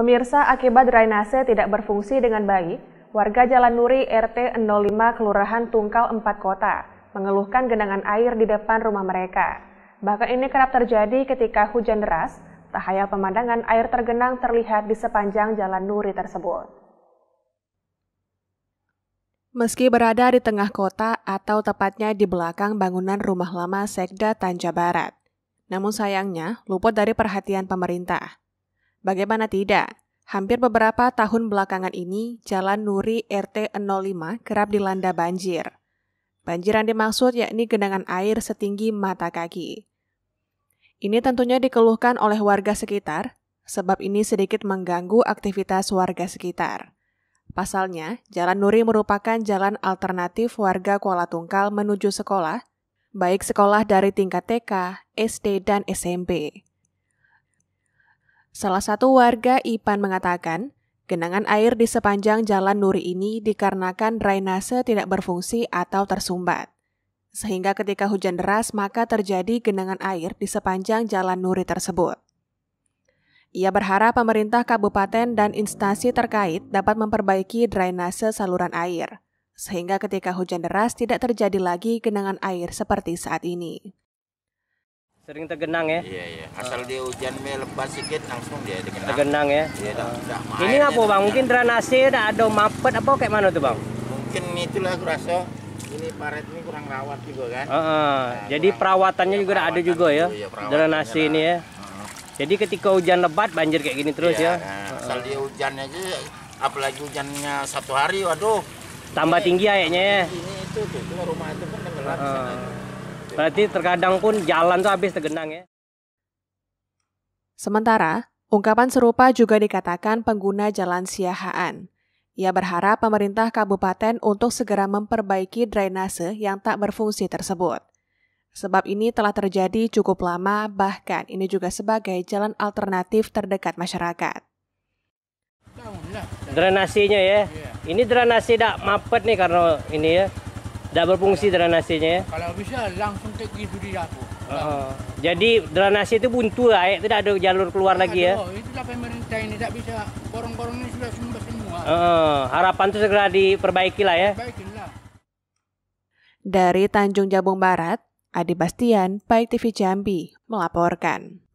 Pemirsa, akibat drainase tidak berfungsi dengan baik, warga Jalan Nuri RT 05 Kelurahan Tungkal Empat Kota mengeluhkan genangan air di depan rumah mereka. Bahkan ini kerap terjadi ketika hujan deras, tak hanya pemandangan air tergenang terlihat di sepanjang Jalan Nuri tersebut. Meski berada di tengah kota atau tepatnya di belakang bangunan rumah lama Sekda Tanja Barat, namun sayangnya luput dari perhatian pemerintah. Bagaimana tidak? Hampir beberapa tahun belakangan ini, Jalan Nuri RT 05 kerap dilanda banjir. Banjir yang dimaksud yakni genangan air setinggi mata kaki. Ini tentunya dikeluhkan oleh warga sekitar, sebab ini sedikit mengganggu aktivitas warga sekitar. Pasalnya, Jalan Nuri merupakan jalan alternatif warga Kuala Tungkal menuju sekolah, baik sekolah dari tingkat TK, SD, dan SMP. Salah satu warga Ipan mengatakan, genangan air di sepanjang jalan Nuri ini dikarenakan drainase tidak berfungsi atau tersumbat. Sehingga ketika hujan deras maka terjadi genangan air di sepanjang jalan Nuri tersebut. Ia berharap pemerintah kabupaten dan instansi terkait dapat memperbaiki drainase saluran air, sehingga ketika hujan deras tidak terjadi lagi genangan air seperti saat ini sering tergenang ya iya iya asal dia hujan lepas sikit langsung dia tergenang tergenang ya iya uh. ini apa bang mungkin drainase ada mapet apa kayak mana tuh bang mungkin itulah aku rasa ini paret ini kurang rawat juga kan uh, uh. Nah, jadi kurang, perawatannya iya, ya, juga iya, perawatan ada juga ya, ya drainase ini ya uh. jadi ketika hujan lebat banjir kayak gini terus iya, ya nah, asal dia hujannya aja apalagi hujannya satu hari waduh tambah ini, tinggi ya, ayaknya ya ini itu tuh rumah itu kan tenggelam uh. Berarti terkadang pun jalan tuh habis tergenang ya. Sementara, ungkapan serupa juga dikatakan pengguna jalan Siahaan. Ia berharap pemerintah kabupaten untuk segera memperbaiki drainase yang tak berfungsi tersebut. Sebab ini telah terjadi cukup lama, bahkan ini juga sebagai jalan alternatif terdekat masyarakat. Drenasinya ya, iya. ini drenasi tidak mapet nih karena ini ya, tidak berfungsi drainasenya ya? Kalau bisa langsung pergi itu di dapur. Uh, jadi drainase itu buntu lah, ya? tidak ada jalur keluar nah, lagi ya? Itulah pemerintah ini tidak bisa borong-borong ini sudah sumber semua. Uh, harapan itu segera diperbaiki lah ya? Perbaikilah. Dari Tanjung Jabung Barat, Adi Bastian, Pai TV Jambi, melaporkan.